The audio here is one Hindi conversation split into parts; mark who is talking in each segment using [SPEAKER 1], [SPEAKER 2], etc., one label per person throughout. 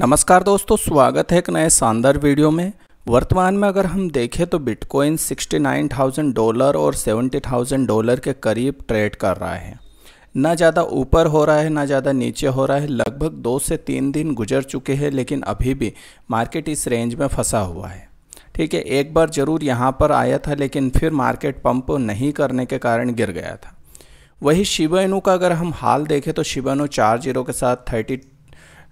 [SPEAKER 1] नमस्कार दोस्तों स्वागत है एक नए शानदार वीडियो में वर्तमान में अगर हम देखें तो बिटकॉइन 69,000 डॉलर और 70,000 डॉलर के करीब ट्रेड कर रहा है ना ज़्यादा ऊपर हो रहा है ना ज़्यादा नीचे हो रहा है लगभग दो से तीन दिन गुजर चुके हैं लेकिन अभी भी मार्केट इस रेंज में फंसा हुआ है ठीक है एक बार ज़रूर यहाँ पर आया था लेकिन फिर मार्केट पंप नहीं करने के कारण गिर गया था वही शिवानु का अगर हम हाल देखें तो शिवानु चार जीरो के साथ थर्टी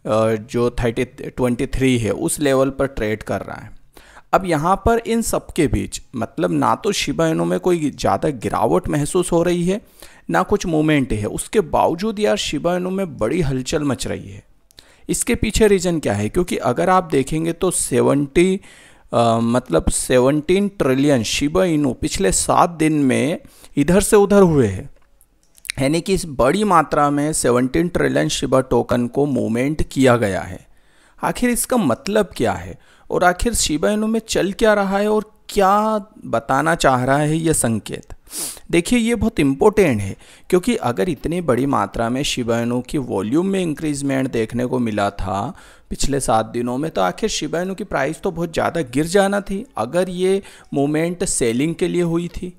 [SPEAKER 1] जो थर्टी ट्वेंटी थ्री है उस लेवल पर ट्रेड कर रहा है अब यहाँ पर इन सब के बीच मतलब ना तो शिबा इनो में कोई ज़्यादा गिरावट महसूस हो रही है ना कुछ मूवमेंट है उसके बावजूद यार शिबा इनो में बड़ी हलचल मच रही है इसके पीछे रीज़न क्या है क्योंकि अगर आप देखेंगे तो सेवेंटी मतलब सेवनटीन ट्रिलियन शिबा इनो पिछले सात दिन में इधर से उधर हुए हैं यानी कि इस बड़ी मात्रा में 17 ट्रिलियन शिबा टोकन को मूवमेंट किया गया है आखिर इसका मतलब क्या है और आखिर शिबा इनू में चल क्या रहा है और क्या बताना चाह रहा है यह संकेत देखिए ये बहुत इम्पोर्टेंट है क्योंकि अगर इतनी बड़ी मात्रा में शिवायनों की वॉल्यूम में इंक्रीजमेंट देखने को मिला था पिछले सात दिनों में तो आखिर शिवायनों की प्राइस तो बहुत ज़्यादा गिर जाना थी अगर ये मोमेंट सेलिंग के लिए हुई थी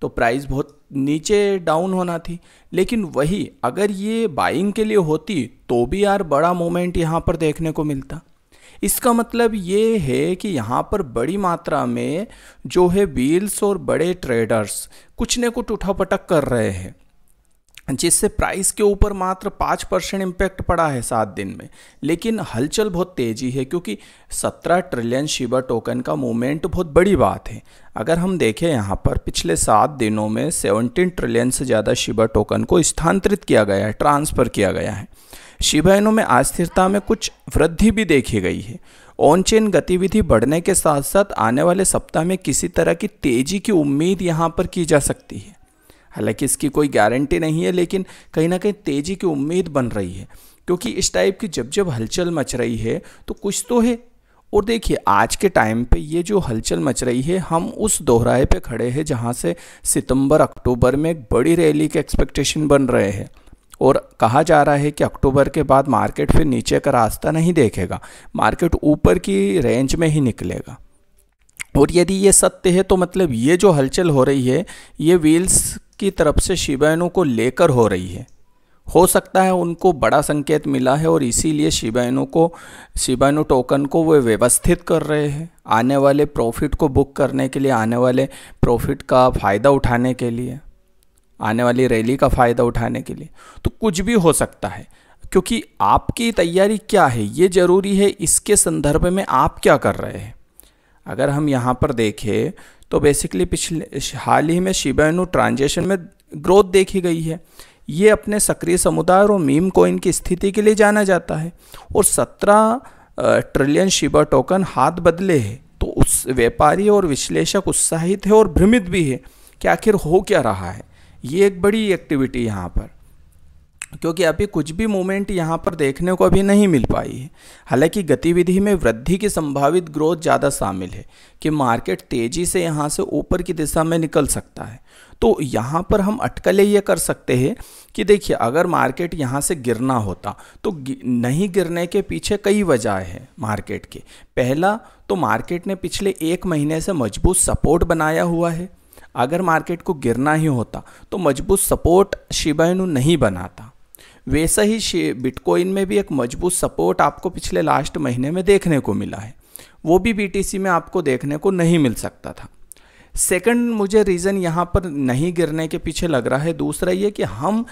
[SPEAKER 1] तो प्राइस बहुत नीचे डाउन होना थी लेकिन वही अगर ये बाइंग के लिए होती तो भी यार बड़ा मोमेंट यहाँ पर देखने को मिलता इसका मतलब ये है कि यहाँ पर बड़ी मात्रा में जो है बील्स और बड़े ट्रेडर्स कुछ न कुछ उठापटक कर रहे हैं जिससे प्राइस के ऊपर मात्र पाँच परसेंट इम्पैक्ट पड़ा है सात दिन में लेकिन हलचल बहुत तेज़ी है क्योंकि सत्रह ट्रिलियन शिबा टोकन का मूवमेंट बहुत बड़ी बात है अगर हम देखें यहाँ पर पिछले सात दिनों में सेवनटीन ट्रिलियन से ज़्यादा शिबा टोकन को स्थानांतरित किया गया है ट्रांसफ़र किया गया है शिबा इनों में अस्थिरता में कुछ वृद्धि भी देखी गई है ऑन चेन गतिविधि बढ़ने के साथ साथ आने वाले सप्ताह में किसी तरह की तेज़ी की उम्मीद यहाँ पर की जा सकती है हालांकि इसकी कोई गारंटी नहीं है लेकिन कहीं ना कहीं तेज़ी की उम्मीद बन रही है क्योंकि इस टाइप की जब जब हलचल मच रही है तो कुछ तो है और देखिए आज के टाइम पे ये जो हलचल मच रही है हम उस दोहराए पे खड़े हैं जहाँ से सितंबर अक्टूबर में एक बड़ी रैली के एक्सपेक्टेशन बन रहे हैं और कहा जा रहा है कि अक्टूबर के बाद मार्केट फिर नीचे का रास्ता नहीं देखेगा मार्केट ऊपर की रेंज में ही निकलेगा और यदि ये सत्य है तो मतलब ये जो हलचल हो रही है ये व्हील्स की तरफ से शिवायनों को लेकर हो रही है हो सकता है उनको बड़ा संकेत मिला है और इसीलिए शिबाइनों को शिबाइनो टोकन को वे व्यवस्थित कर रहे हैं आने वाले प्रॉफिट को बुक करने के लिए आने वाले प्रॉफिट का फ़ायदा उठाने के लिए आने वाली रैली का फ़ायदा उठाने के लिए तो कुछ भी हो सकता है क्योंकि आपकी तैयारी क्या है ये ज़रूरी है इसके संदर्भ में आप क्या कर रहे हैं अगर हम यहाँ पर देखें तो बेसिकली पिछले हाल ही में शिबा ट्रांजेक्शन में ग्रोथ देखी गई है ये अपने सक्रिय समुदाय और मीम कोइन की स्थिति के लिए जाना जाता है और 17 ट्रिलियन शिबा टोकन हाथ बदले हैं तो उस व्यापारी और विश्लेषक उत्साहित है और भ्रमित भी है कि आखिर हो क्या रहा है ये एक बड़ी एक्टिविटी यहाँ पर क्योंकि अभी कुछ भी मूवमेंट यहाँ पर देखने को अभी नहीं मिल पाई है हालांकि गतिविधि में वृद्धि की संभावित ग्रोथ ज़्यादा शामिल है कि मार्केट तेज़ी से यहाँ से ऊपर की दिशा में निकल सकता है तो यहाँ पर हम अटकले ये कर सकते हैं कि देखिए अगर मार्केट यहाँ से गिरना होता तो नहीं गिरने के पीछे कई वजह है मार्केट के पहला तो मार्केट ने पिछले एक महीने से मजबूत सपोर्ट बनाया हुआ है अगर मार्केट को गिरना ही होता तो मजबूत सपोर्ट शिबाइनु नहीं बनाता वैसा ही बिटकॉइन में भी एक मजबूत सपोर्ट आपको पिछले लास्ट महीने में देखने को मिला है वो भी बीटीसी में आपको देखने को नहीं मिल सकता था सेकंड मुझे रीज़न यहाँ पर नहीं गिरने के पीछे लग रहा है दूसरा ये कि हम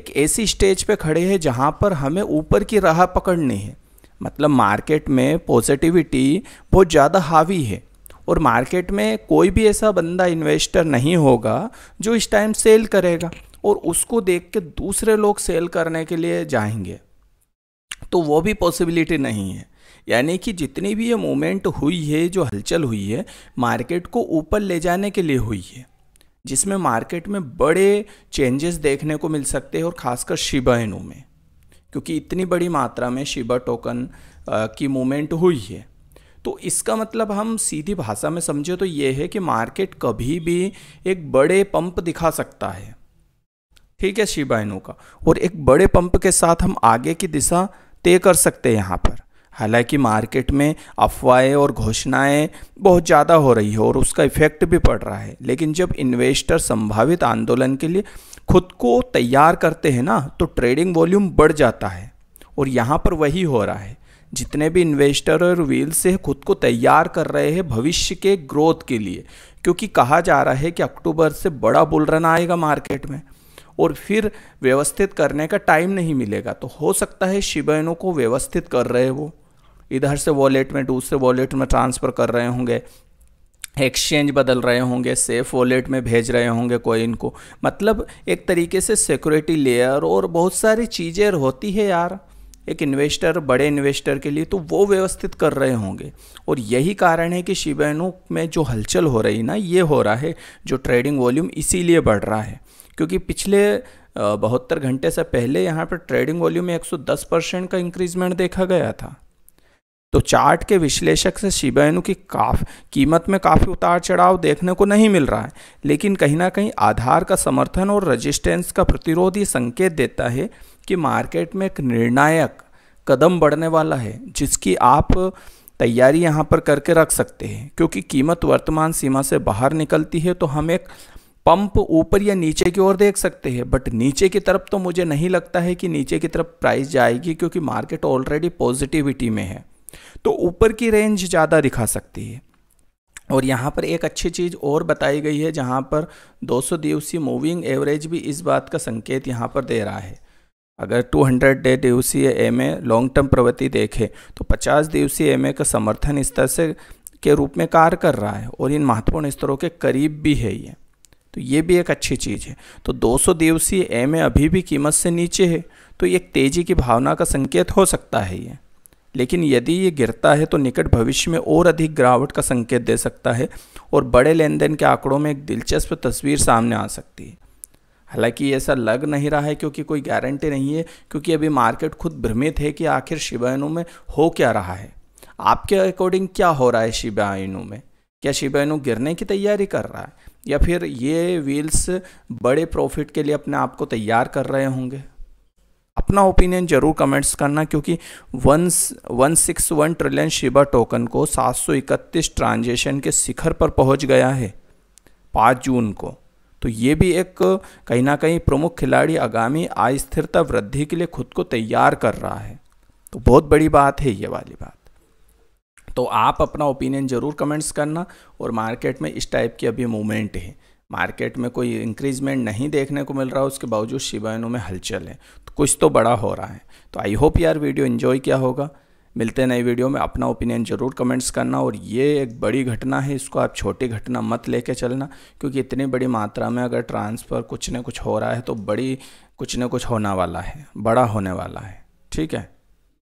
[SPEAKER 1] एक ऐसी स्टेज पे खड़े हैं जहाँ पर हमें ऊपर की राह पकड़नी है मतलब मार्केट में पॉजिटिविटी बहुत ज़्यादा हावी है और मार्केट में कोई भी ऐसा बंदा इन्वेस्टर नहीं होगा जो इस टाइम सेल करेगा और उसको देख के दूसरे लोग सेल करने के लिए जाएंगे तो वो भी पॉसिबिलिटी नहीं है यानी कि जितनी भी ये मूवमेंट हुई है जो हलचल हुई है मार्केट को ऊपर ले जाने के लिए हुई है जिसमें मार्केट में बड़े चेंजेस देखने को मिल सकते हैं और खासकर शिबा इनो में क्योंकि इतनी बड़ी मात्रा में शिबा टोकन की मूवमेंट हुई है तो इसका मतलब हम सीधी भाषा में समझे तो ये है कि मार्केट कभी भी एक बड़े पंप दिखा सकता है ठीक है शिबा इनू का और एक बड़े पंप के साथ हम आगे की दिशा तय कर सकते हैं यहाँ पर हालांकि मार्केट में अफवाहें और घोषणाएं बहुत ज़्यादा हो रही है और उसका इफेक्ट भी पड़ रहा है लेकिन जब इन्वेस्टर संभावित आंदोलन के लिए खुद को तैयार करते हैं ना तो ट्रेडिंग वॉल्यूम बढ़ जाता है और यहाँ पर वही हो रहा है जितने भी इन्वेस्टर और व्हील से खुद को तैयार कर रहे हैं भविष्य के ग्रोथ के लिए क्योंकि कहा जा रहा है कि अक्टूबर से बड़ा बुलरन आएगा मार्केट में और फिर व्यवस्थित करने का टाइम नहीं मिलेगा तो हो सकता है शिबैनों को व्यवस्थित कर रहे वो इधर से वॉलेट में दूसरे वॉलेट में ट्रांसफ़र कर रहे होंगे एक्सचेंज बदल रहे होंगे सेफ वॉलेट में भेज रहे होंगे कोई को मतलब एक तरीके से सिक्योरिटी लेयर और बहुत सारी चीज़ें होती है यार एक इन्वेस्टर बड़े इन्वेस्टर के लिए तो वो व्यवस्थित कर रहे होंगे और यही कारण है कि शिबैनू में जो हलचल हो रही ना ये हो रहा है जो ट्रेडिंग वॉल्यूम इसीलिए बढ़ रहा है क्योंकि पिछले बहत्तर घंटे से पहले यहाँ पर ट्रेडिंग वॉल्यूम में 110 परसेंट का इंक्रीजमेंट देखा गया था तो चार्ट के विश्लेषक से शिबाइनु की काफ कीमत में काफ़ी उतार चढ़ाव देखने को नहीं मिल रहा है लेकिन कहीं ना कहीं आधार का समर्थन और रजिस्टेंस का प्रतिरोध ये संकेत देता है कि मार्केट में एक निर्णायक कदम बढ़ने वाला है जिसकी आप तैयारी यहाँ पर करके रख सकते हैं क्योंकि कीमत वर्तमान सीमा से बाहर निकलती है तो हम एक पंप ऊपर या नीचे की ओर देख सकते हैं बट नीचे की तरफ तो मुझे नहीं लगता है कि नीचे की तरफ प्राइस जाएगी क्योंकि मार्केट ऑलरेडी पॉजिटिविटी में है तो ऊपर की रेंज ज़्यादा दिखा सकती है और यहाँ पर एक अच्छी चीज़ और बताई गई है जहाँ पर 200 दिवसीय मूविंग एवरेज भी इस बात का संकेत यहाँ पर दे रहा है अगर 200 डे दिवसीय एम ए लॉन्ग टर्म प्रवृत्ति देखें तो 50 दिवसीय एम का समर्थन स्तर से के रूप में कार्य कर रहा है और इन महत्वपूर्ण स्तरों के करीब भी है ये तो ये भी एक अच्छी चीज़ है तो 200 दिवसीय ए अभी भी कीमत से नीचे है तो एक तेज़ी की भावना का संकेत हो सकता है ये लेकिन यदि ये गिरता है तो निकट भविष्य में और अधिक गिरावट का संकेत दे सकता है और बड़े लेन देन के आंकड़ों में एक दिलचस्प तस्वीर सामने आ सकती है हालांकि ऐसा लग नहीं रहा है क्योंकि कोई गारंटी नहीं है क्योंकि अभी मार्केट खुद भ्रमित है कि आखिर शिबाइनों में हो क्या रहा है आपके अकॉर्डिंग क्या हो रहा है शिवायनों में क्या शिवायनु गिरने की तैयारी कर रहा है या फिर ये व्हील्स बड़े प्रॉफिट के लिए अपने आप को तैयार कर रहे होंगे अपना ओपिनियन जरूर कमेंट्स करना क्योंकि one one six one trillion Shiba token को सात सौ इकतीस ट्रांजेक्शन के शिखर पर पहुंच गया है पाँच जून को तो ये भी एक कहीं ना कहीं प्रमुख खिलाड़ी आगामी अस्थिरता वृद्धि के लिए खुद को तैयार कर रहा है तो बहुत बड़ी बात है ये वाली बात तो आप अपना ओपिनियन ज़रूर कमेंट्स करना और मार्केट में इस टाइप की अभी मूवमेंट है मार्केट में कोई इंक्रीजमेंट नहीं देखने को मिल रहा उसके बावजूद शिवायनों में हलचल है तो कुछ तो बड़ा हो रहा है तो आई होप यार वीडियो इन्जॉय किया होगा मिलते नए वीडियो में अपना ओपिनियन ज़रूर कमेंट्स करना और ये एक बड़ी घटना है इसको आप छोटी घटना मत लेके चलना क्योंकि इतनी बड़ी मात्रा में अगर ट्रांसफ़र कुछ न कुछ हो रहा है तो बड़ी कुछ न कुछ होना वाला है बड़ा होने वाला है ठीक है